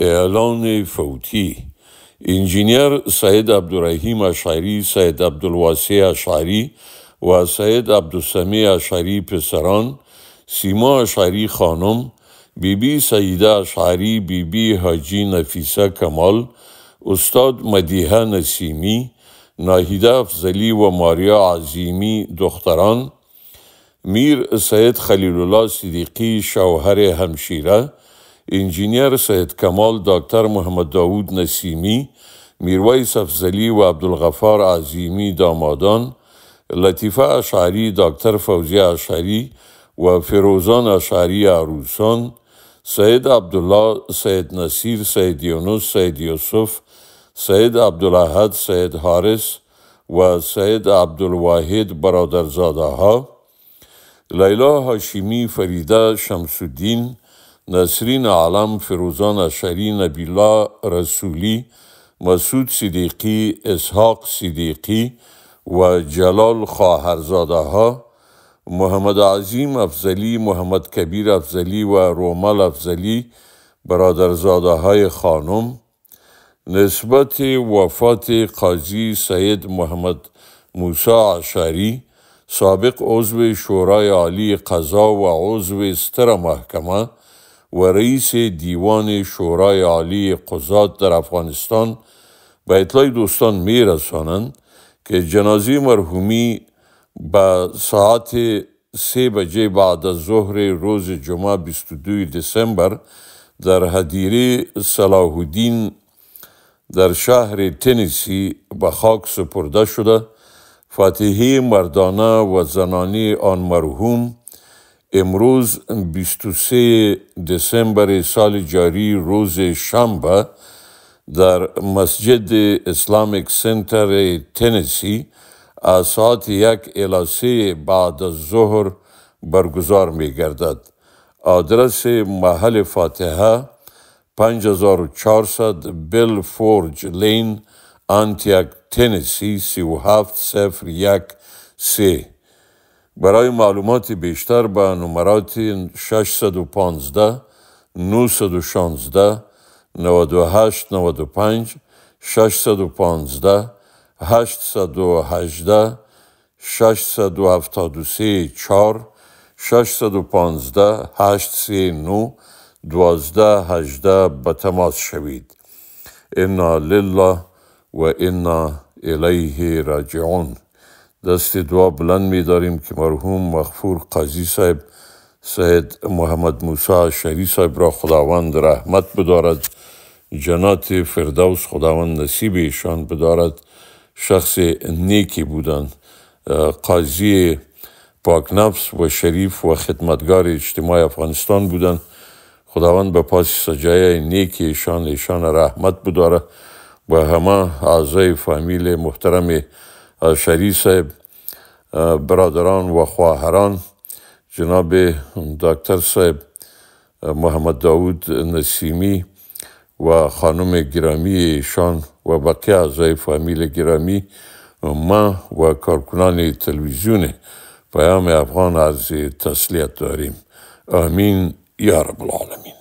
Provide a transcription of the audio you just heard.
اعلان فوتی انجینیر سید عبدالرحیم اشعری سید عبدالواسع اشعری و سید عبدالسمیع اشعری پسران سیما اشعری خانم بیبی بی سیده اشعری بیبی حاجی نفیسه کمال استاد مدیحه نسیمی ناهیده افزلی و ماریا عظیمی دختران میر سید خلیل الله صدیقی شوهر همشیره انجینیر سید کمال دکتر محمد داوود نسیمی میرویس افزلی و عبدالغفار عظیمی دامادان لطیفه اشعری دکتر فوزی اشعری و فیروزان اشعری عروسان سید عبدالله سید نصیر سید یونس سید یوسف سید عبدالاحد سید حارس و سید عبدالواحد برادرزاده ها لیلا هاشمی فریده شمسالدین نسرین عالم فیروزان اشعری نبیلا رسولی مسعود صدیقی اسحاق صدیقی و جلال خواهرزاده ها محمد عظیم افزلی محمد کبیر افزلی و رومل افزلی برادرزاده های خانم نسبت وفات قاضی سید محمد موسی عشری سابق عضو شورای عالی قضا و عضو ستر محکمه و رئیس دیوان شورای عالی قضات در افغانستان به اطلاع دوستان می رسانند که جنازه مرحومی به ساعت سه بجه بعد از ظهر روز جمعه 22 دسامبر در هدیره صلاح الدین در شهر تنیسی به خاک سپرده شده فاتحه مردانه و زنانه آن مرحوم امروز 23 دسامبر سال جاری روز شنبه در مسجد اسلامیک سنتر تنسی از ساعت یک الاسه بعد از ظهر برگزار می گردد. آدرس محل فاتحه 5400 بل فورج لین آنتیاک تنسی 3701 برای معلومات بیشتر به نمرات 615 916 98 95 615 818 673 4 615 839 12 18 به تماس شوید انا لله و انا الیه راجعون دست دعا بلند می داریم که مرحوم مغفور قاضی صاحب سید محمد موسی شری صاحب را خداوند رحمت بدارد جنات فردوس خداوند نصیب ایشان بدارد شخص نیکی بودند قاضی نفس و شریف و خدمتگار اجتماع افغانستان بودند خداوند به پاس سجایه نیکی ایشان ایشان رحمت بدارد و همه اعضای فامیل محترم شریف برادران و خواهران جناب دکتر صاحب محمد داود نسیمی و خانم گرامی شان و بقیه اعضای فامیل گرامی ما و کارکنان تلویزیون پیام افغان از تسلیت داریم آمین یا رب العالمین